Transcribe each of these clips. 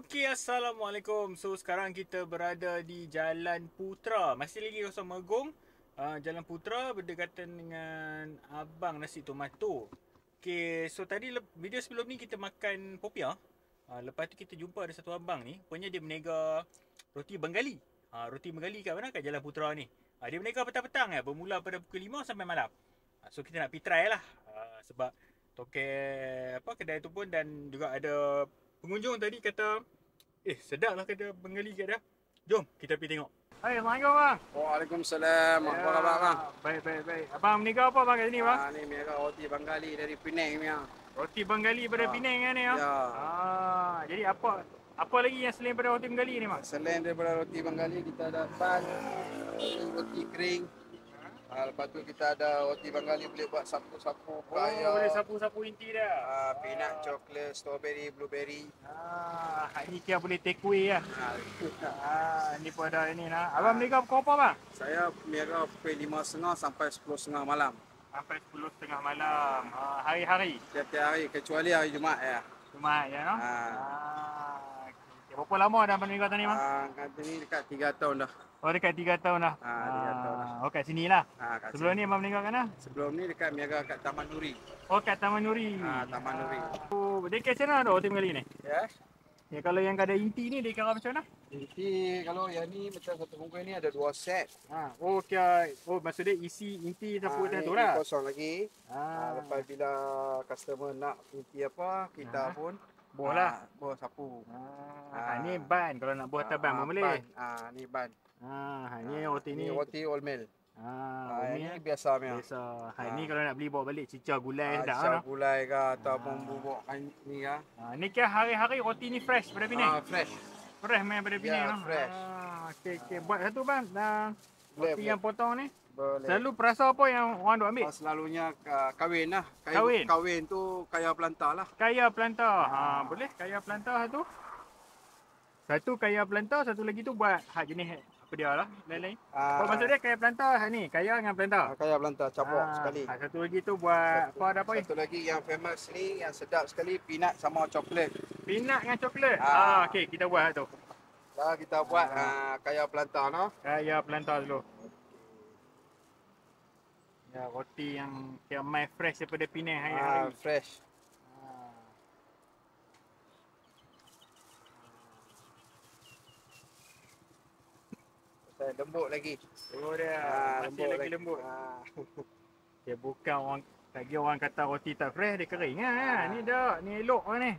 Okey, Assalamualaikum. So, sekarang kita berada di Jalan Putra. Masih lagi kosong Megung. Uh, ah, Jalan Putra berdekatan dengan Abang Nasi Tomato. Okey, so tadi video sebelum ni kita makan popiah. Uh, lepas tu kita jumpa ada satu abang ni. Punya dia menega roti Bengali. Uh, roti Bengali kat mana? Kat Jalan Putra ni. Uh, dia menega petang-petang. Eh, bermula pada pukul 5 sampai malam. Uh, so, kita nak pergi try lah. Uh, sebab toke apa kedai tu pun dan juga ada pengunjung tadi kata eh sedap lah kata penggali kat dia jom kita pergi tengok Hai, Assalamualaikum bang. Waalaikumsalam. Ya. Apa khabar ya, bang? Baik, baik, baik. Abang meniaga apa bang kat sini bang? Ha, ni roti Bengali dari Penang ni ah. Roti Bengali dari ah. Penang kan ni ya? Ya. jadi apa apa lagi yang selain dari roti Bengali ni bang? Selain daripada roti Bengali kita dapat roti kering. Ha, lepas tu kita ada roti bangga ni boleh buat sapu-sapu oh, Boleh sapu-sapu inti dah. Ha, peanut, ha. coklat, strawberry, blueberry. Ha, ini kita boleh take away lah. Ha, ha pun ada ini lah. Abang ha. pukul apa bang? Saya meniaga pukul 5.30 sampai 10.30 malam. Sampai 10.30 malam. Ha, hari-hari? Setiap hari. Kecuali hari Jumat ya. Jumat ya no? Ha. ha. Okay. Berapa lama dah abang meniaga tadi bang? Ha, ini dekat 3 tahun dah. Oh dekat tiga tahun dah. Ha, 3 tahun. Ah, oh, sini lah. Ah, kat Sebelum sini. ni abang meninggal kat mana? Lah? Sebelum ni dekat Miaga kat Taman Nuri. Oh, kat Taman Nuri. Ah, Taman Nuri. Ah. Oh, dia kat sana tu tim kali ni. Ya. Yes. Ya kalau yang ada inti ni dia kira macam mana? Inti kalau yang ni macam satu bungkus ni ada dua set. Ah, oh, okey. Oh, maksud dia isi inti tapu ah, tu lah. Kosong lagi. Ah. ah, lepas bila customer nak inti apa, kita ah. pun Buah ha, lah. Buah sapu. Ah ha, ha, ni ban kalau nak buah atas ban ha, boleh. Ha, ni ban. Ha, ni roti ni. roti all mill. Ah ha, ini biasa punya. Biasa. Ah ha, ni ah, kalau nak beli bawa balik cicah gulai ha, dah. Cicah lah. gulai ke ataupun ha. Ah. bubuk kan ni ah. Ha, ni kan hari-hari roti ni fresh pada Penang. Ah fresh. Fresh main pada Penang. Ya, fresh. Ah okay okay. ha. buat satu bang. Nah. Kopi yang potong ni. Boleh. Selalu perasa apa yang orang duk ambil? Ah, selalunya uh, kahwin lah. Kaya, kawin Kahwin tu kaya pelantar lah. Kaya pelantar. Ha. ha, boleh kaya pelantar satu. Satu kaya pelantar, satu lagi tu buat hak jenis apa dia lah. Lain-lain. Uh, maksud dia kaya pelantar hak ni? Kaya dengan pelantar? Kaya pelantar, capok ha. sekali. Ha, satu lagi tu buat satu, apa ada apa? Satu lagi yang famous ni yang sedap sekali, peanut sama coklat. Peanut dengan coklat? Ha. ha okay, kita buat lah tu. Dah kita buat ha. Uh, kaya pelantar no. Kaya pelantar dulu. Ya roti yang yang mai fresh daripada Penang hari-hari. Ah, ha, fresh. Ah. lembut lagi. Oh dia. Ha, masih lembut lagi, lagi lembut. Ha. Dia bukan orang lagi orang kata roti tak fresh dia kering ha. ha. Ni dak, ni elok lah ni.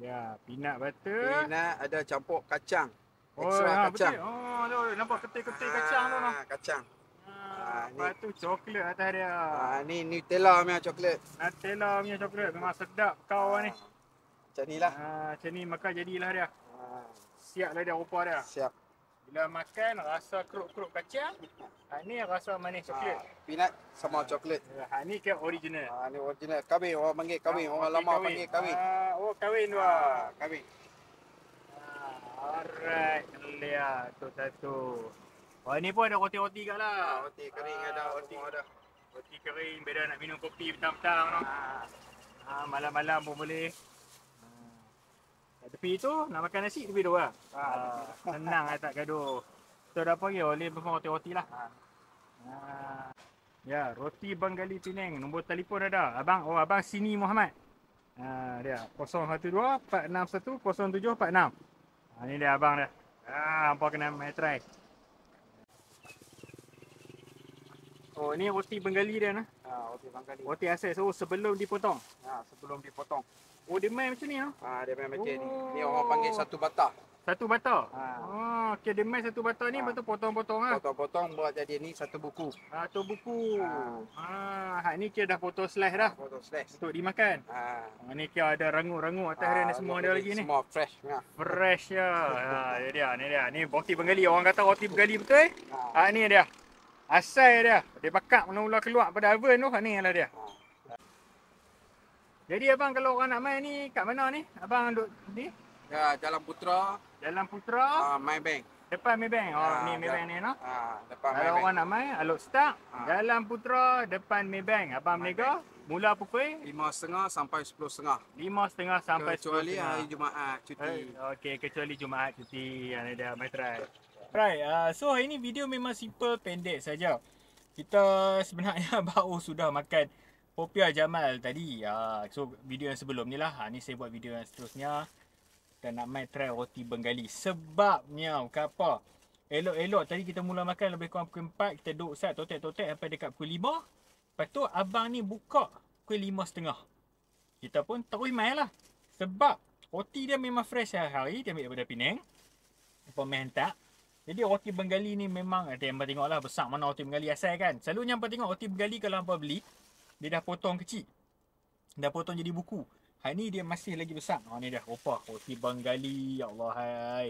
Ya, peanut butter. Peanut ada campur kacang. Oh, Extra ha, kacang. Betul. Oh, nampak ketik-ketik ha, kacang tu. Ha, kacang. Ha, ha ni. tu coklat atas dia. Ha, ni Nutella punya coklat. Nutella punya coklat. Memang sedap kau ha, ni. Macam ni lah. Ha, macam ni makan jadilah dia. Ha. Siap lah dia rupa dia. Siap. Bila makan rasa kerup-kerup kacang. Ha ni rasa manis coklat. Ha, peanut sama coklat. Ha, ha ni ke original. Ha ni original. Kami orang panggil kami ha, orang lama kawin. panggil kami. Ha, oh kawin dua. Ha, kami. Ha, alright, dia tu satu. Oh ni pun ada roti-roti kat lah. Ha, roti kering ada, ha, roti ada. Roti kering beda nak minum kopi petang-petang ha. ha malam-malam pun boleh tepi tu nak makan nasi lebih dua. Lah. Ha, ha. lah tak gaduh. Tu dah panggil ya, oleh pemang roti-roti lah. Ha. Ya, roti Bangali Pening. Nombor telefon ada. Abang, oh abang Sini Muhammad. Ha, dia 012 461 0746. Ha, ni dia abang dia. Ha, apa kena main try. Oh, ni roti Bengali dia nah. Ha, roti bangkali. Roti asal. Oh, sebelum dipotong? Ha, sebelum dipotong. Oh, dia main macam ni? Ha, ha dia main macam oh. ni. Ni orang panggil satu bata. Satu bata? Ha. Oh, okay, dia main satu bata ni, ha. lepas potong-potong ah? Potong-potong buat jadi ni satu buku. Ha, satu buku. Ha. ha. ha ni kira dah potong slice dah. Potong slice. Untuk dimakan. Ha. ha ni kira ada rangu-rangu atas ha, dia ni semua dia lagi ni. Semua fresh. Ha. Fresh ya. ha, dia dia. Ni dia. Ni roti bengali. Orang kata roti bangkali betul eh? Ha, ha ni dia. Asal dia. Dia bakap mula-mula keluar pada oven tu. Ha, ni lah dia. Jadi abang kalau orang nak main ni kat mana ni? Abang duduk ni? Ya, Jalan Putra. Jalan Putra. Ah, uh, main bank. Depan main bank. Oh, uh, ni main bank ni no. Ah, uh, depan main bank. Kalau orang nak main, alok start. Uh. Ah. Jalan Putra, depan main bank. Abang berniaga. Mula pukul 5.30 sampai 10.30. 5.30 sampai kecuali 10.30. Kecuali hari Jumaat cuti. Okey, kecuali Jumaat cuti. Ada dia my try. Right, uh, so hari ni video memang simple pendek saja. Kita sebenarnya baru sudah makan popia Jamal tadi. Uh, so video yang sebelum ni lah. Uh, ni saya buat video yang seterusnya. Kita nak main try roti Bengali. Sebabnya, bukan apa. Elok-elok tadi kita mula makan lebih kurang pukul 4. Kita duduk sat totek-totek sampai dekat pukul Lepas tu abang ni buka kuih pukul 5.30. Kita pun terus main lah. Sebab roti dia memang fresh hari-hari. Dia ambil daripada Penang. Lepas main hantar. Jadi roti Bengali ni memang ada eh, yang tengok lah besar mana roti Bengali asal kan. Selalunya apa tengok roti Bengali kalau apa beli. Dia dah potong kecil. Dah potong jadi buku. Hari ni dia masih lagi besar. Oh ni dah rupa roti Bengali. Ya Allah hai.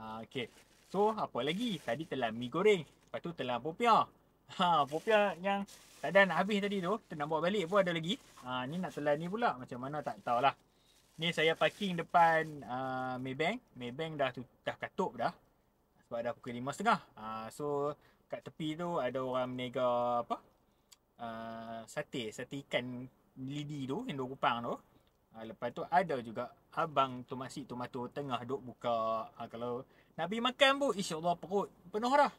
Uh, ah, okay. So apa lagi? Tadi telah mi goreng. Lepas tu telan popiah. Ha, popiah yang tak ada nak habis tadi tu, kita nak bawa balik pun ada lagi. Ha, ni nak telan ni pula. Macam mana tak tahulah. Ni saya parking depan uh, Maybank. Maybank dah tu, dah katup dah. Sebab dah pukul 5.30. Uh, ha, so, kat tepi tu ada orang menega apa? Uh, sate, sate ikan lidi tu yang dua kupang tu. Uh, lepas tu ada juga abang tomasi tomato tengah duk buka. Uh, kalau nak pergi makan pun, insyaAllah perut penuh dah.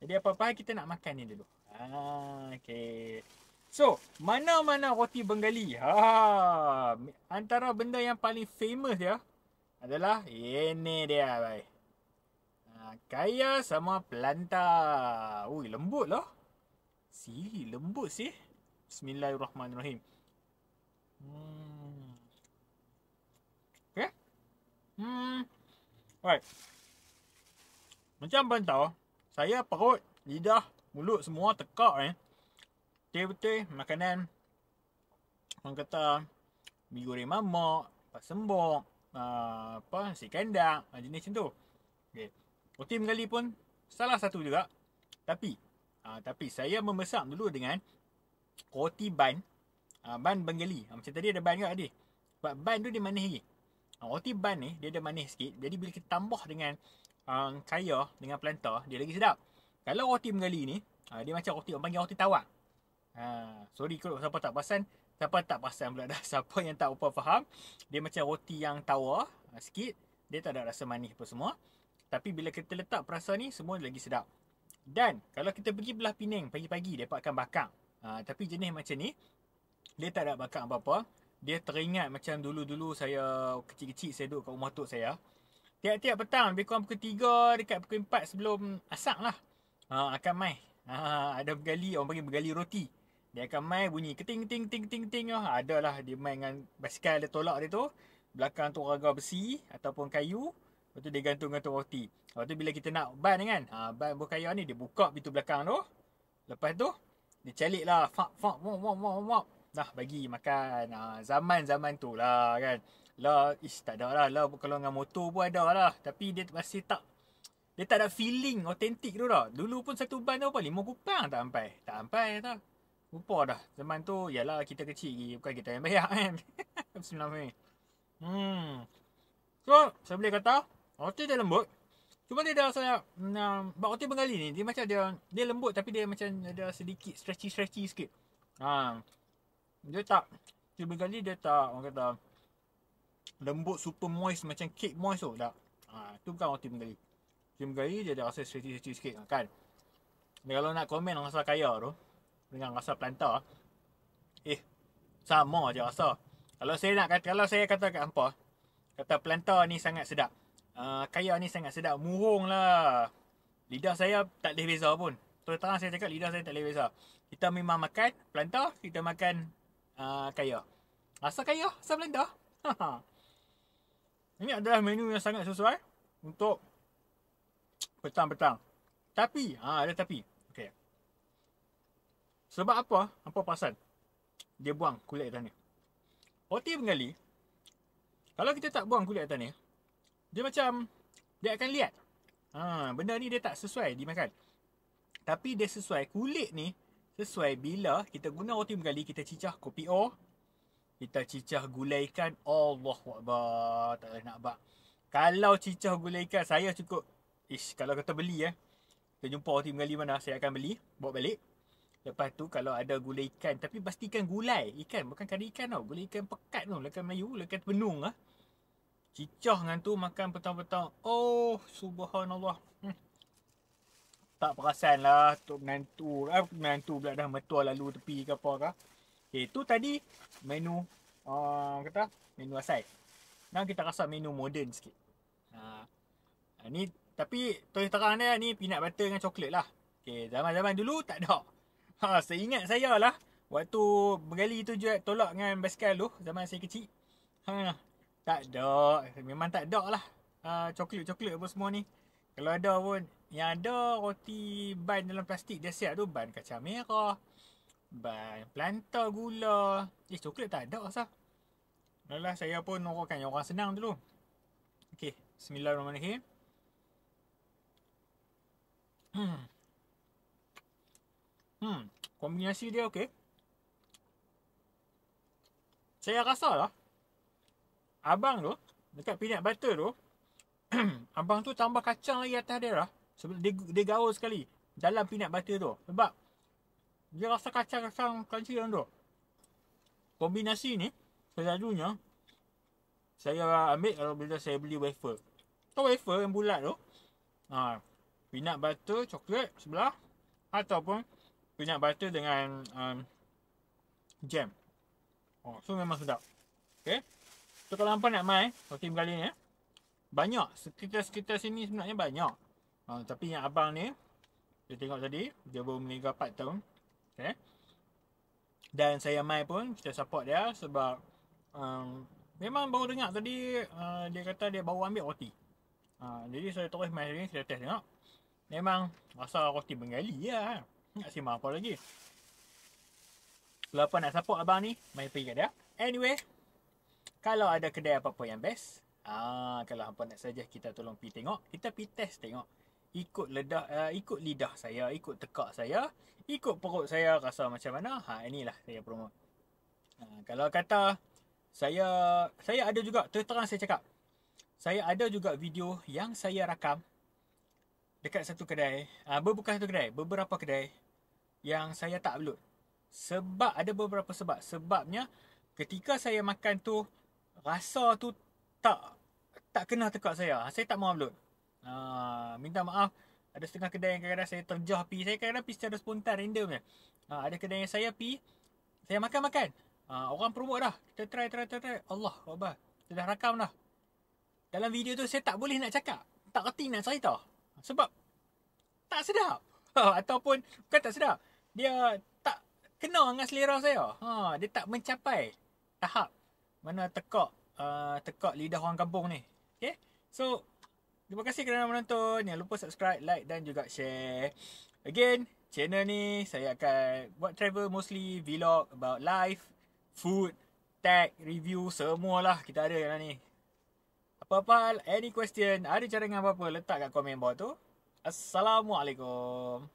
Jadi apa-apa kita nak makan ni dulu. Ha, ah, okay. So, mana-mana roti Bengali? Ha, antara benda yang paling famous dia adalah ini dia, bhai. Ha, ah, kaya sama planta. Ui, lembut lah. Sili, lembut sih. Bismillahirrahmanirrahim. Hmm. Okay? Hmm. Baik. Macam apa tahu? Saya perut, lidah, mulut semua tekak eh. Betul-betul makanan orang kata mi goreng mamak, pak sembok, ah, apa si kendang, ah, jenis macam tu. Okey. Roti menggali pun salah satu juga. Tapi aa, ah, tapi saya membesar dulu dengan roti ban, aa, ban menggali. Macam tadi ada ban juga tadi. Sebab ban tu dia manis lagi. Roti ban ni dia ada manis sikit. Jadi bila kita tambah dengan um, kaya dengan pelantar, dia lagi sedap. Kalau roti mengali ni, uh, dia macam roti, orang panggil roti tawar. Uh, sorry kalau siapa tak pasan, siapa tak pasan pula dah. Siapa yang tak upah faham, dia macam roti yang tawar uh, sikit. Dia tak ada rasa manis pun semua. Tapi bila kita letak perasa ni, semua lagi sedap. Dan kalau kita pergi belah Pening pagi-pagi, dapatkan bakang. Uh, tapi jenis macam ni, dia tak ada bakang apa-apa. Dia teringat macam dulu-dulu saya kecil-kecil saya duduk kat rumah tok saya. Tiap-tiap petang lebih kurang pukul 3 dekat pukul 4 sebelum asak lah. Ha, akan mai. Ha, ada bergali, orang panggil bergali roti. Dia akan mai bunyi keting ting ting ting ting ting. Ha, ada lah dia main dengan basikal dia tolak dia tu. Belakang tu raga besi ataupun kayu. Lepas tu dia gantung-gantung roti. Lepas tu bila kita nak ban kan. Ha, ban buah kayu ni dia buka pintu belakang tu. Lepas tu dia calik lah. Fak, fak, wop, wop, wop, wop. Dah bagi makan. Ha, zaman-zaman tu lah kan lah ish tak ada lah lah kalau dengan motor pun ada lah tapi dia masih tak dia tak ada feeling autentik tu lah dulu pun satu ban tu apa lima kupang tak sampai tak sampai tu lupa dah zaman tu yalah kita kecil lagi bukan kita yang bayar kan bismillah hmm so saya boleh kata roti dia lembut cuma dia dah rasa um, bak roti bengali ni dia macam dia dia lembut tapi dia macam ada sedikit stretchy-stretchy sikit ha. dia tak cuba bengali dia tak orang kata lembut super moist macam cake moist tu tak ah ha, tu bukan ultimate kali ultimate kali dia ada rasa stretchy-stretchy sikit kan dan kalau nak komen rasa kaya tu dengan rasa planta eh sama je rasa kalau saya nak kata, kalau saya kata kat hampa kata planta ni sangat sedap uh, kaya ni sangat sedap murung lah lidah saya tak boleh beza pun terus saya cakap lidah saya tak boleh beza kita memang makan planta kita makan uh, kaya rasa kaya rasa planta Ini adalah menu yang sangat sesuai untuk petang-petang. Tapi, ha, ada tapi. Okay. Sebab apa? Apa pasal? Dia buang kulit air tanah. Roti penggali, kalau kita tak buang kulit air tanah, dia macam, dia akan lihat. Ha, benda ni dia tak sesuai dimakan. Tapi dia sesuai kulit ni, sesuai bila kita guna roti penggali, kita cicah kopi O, kita cicah gulai ikan Allah wakbar tak nak bak kalau cicah gulai ikan saya cukup ish kalau kata beli eh kita jumpa orang tinggal di mana saya akan beli bawa balik lepas tu kalau ada gulai ikan tapi pastikan gulai ikan bukan kari ikan tau gulai ikan pekat tu lekan Melayu lekan benung ah cicah dengan tu makan petang-petang oh subhanallah hmm. tak perasan lah tu menantu eh, menantu pula dah metua lalu tepi ke apa ke Okay, tu tadi menu uh, kata menu asal. Now kita rasa menu moden sikit. Ha. Uh, ni tapi toy terang dia ni peanut butter dengan coklat lah. Okay, zaman-zaman dulu tak ada. Ha, seingat saya lah. Waktu bergali tu je tolak dengan basikal tu. Zaman saya kecil. Ha, tak ada. Memang tak ada lah. Ha, uh, coklat-coklat apa semua ni. Kalau ada pun. Yang ada roti ban dalam plastik dia siap tu. Ban kacang merah. Bye, planta gula. Eh, coklat tak ada asal. Alah, saya pun nongkokkan yang orang senang dulu. Okay, bismillahirrahmanirrahim. Hmm. Hmm, kombinasi dia okey. Saya rasa lah, abang tu, dekat peanut butter tu, abang tu tambah kacang lagi atas dia lah. Sebab dia, dia gaul sekali dalam peanut butter tu. Sebab dia rasa kacang-kacang crunchy yang tu. Kombinasi ni, selalunya, saya ambil kalau bila saya beli wafer. Tu wafer yang bulat tu. Ha, peanut butter, coklat sebelah. Ataupun peanut butter dengan um, jam. Oh, so memang sedap. Okay. So kalau hampa nak main, okay, kali ni. Eh, banyak, sekitar-sekitar sini sebenarnya banyak. Ha, tapi yang abang ni, dia tengok tadi, dia baru meninggal 4 tahun eh? Dan saya Mai pun kita support dia sebab um, memang baru dengar tadi uh, dia kata dia baru ambil roti. Uh, jadi saya terus Mai ni kita test tengok. Memang rasa roti menggali ya. Lah. Tak simak apa lagi. Kalau apa nak support abang ni, Mai pergi kat dia. Anyway, kalau ada kedai apa-apa yang best, ah kalau apa nak saja kita tolong pergi tengok, kita pergi test tengok ikut ledak uh, ikut lidah saya ikut tekak saya ikut perut saya rasa macam mana ha inilah saya promote ha, kalau kata saya saya ada juga terang saya cakap saya ada juga video yang saya rakam dekat satu kedai uh, bukan satu kedai beberapa kedai yang saya tak upload sebab ada beberapa sebab sebabnya ketika saya makan tu rasa tu tak tak kena tekak saya ah, saya tak mau upload Ha, minta maaf ada setengah kedai yang kadang-kadang saya terjah pi. Saya kadang-kadang pi secara spontan random je. Ha, ada kedai yang saya pi saya makan-makan. Ha, orang promote dah. Kita try try try. try. Allah Allah. Kita dah rakam dah. Dalam video tu saya tak boleh nak cakap. Tak reti nak cerita. Sebab tak sedap. Ha, ataupun bukan tak sedap. Dia tak kenal dengan selera saya. Ha, dia tak mencapai tahap mana tekak uh, tekak lidah orang kampung ni. Okay? So, Terima kasih kerana menonton. Jangan lupa subscribe, like dan juga share. Again, channel ni saya akan buat travel mostly vlog about life, food, tech, review, semua lah kita ada yang ni. Apa-apa, any question, ada cadangan apa-apa, letak kat komen bawah tu. Assalamualaikum.